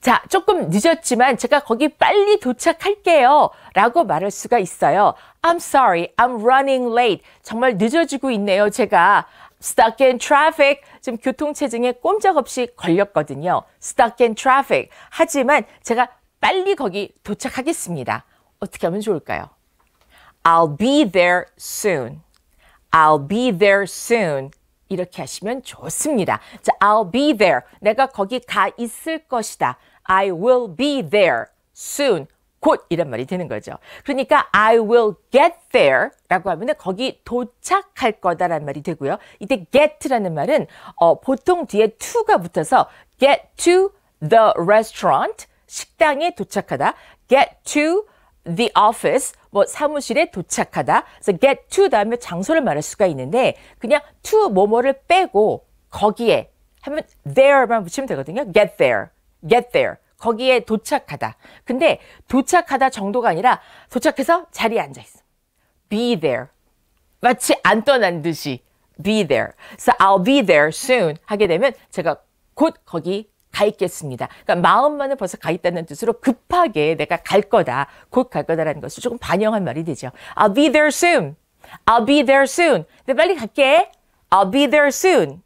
자, 조금 늦었지만 제가 거기 빨리 도착할게요. 라고 말할 수가 있어요. I'm sorry. I'm running late. 정말 늦어지고 있네요. 제가 stuck in traffic. 지금 교통체증에 꼼짝없이 걸렸거든요. stuck in traffic. 하지만 제가 빨리 거기 도착하겠습니다. 어떻게 하면 좋을까요? I'll be there soon. I'll be there soon. 이렇게 하시면 좋습니다. 자, I'll be there. 내가 거기 가 있을 것이다. I will be there soon. 곧 이란 말이 되는 거죠. 그러니까 I will get there 라고 하면 거기 도착할 거다라는 말이 되고요. 이때 get라는 말은 어, 보통 뒤에 to가 붙어서 get to the restaurant 식당에 도착하다. get to the office 뭐 사무실에 도착하다. 그래서 get to 그 다음에 장소를 말할 수가 있는데 그냥 to 뭐뭐를 빼고 거기에 하면 there만 붙이면 되거든요. get there. get there. 거기에 도착하다. 근데 도착하다 정도가 아니라 도착해서 자리에 앉아 있어. be there. 마치 안 떠난 듯이 be there. So I'll be there soon 하게 되면 제가 곧 거기 가 있겠습니다. 그러니까 마음만은 벌써 가 있다는 뜻으로 급하게 내가 갈 거다, 곧 갈 거다라는 것을 조금 반영한 말이 되죠. I'll be there soon. I'll be there soon. 내 빨리 갈게. I'll be there soon.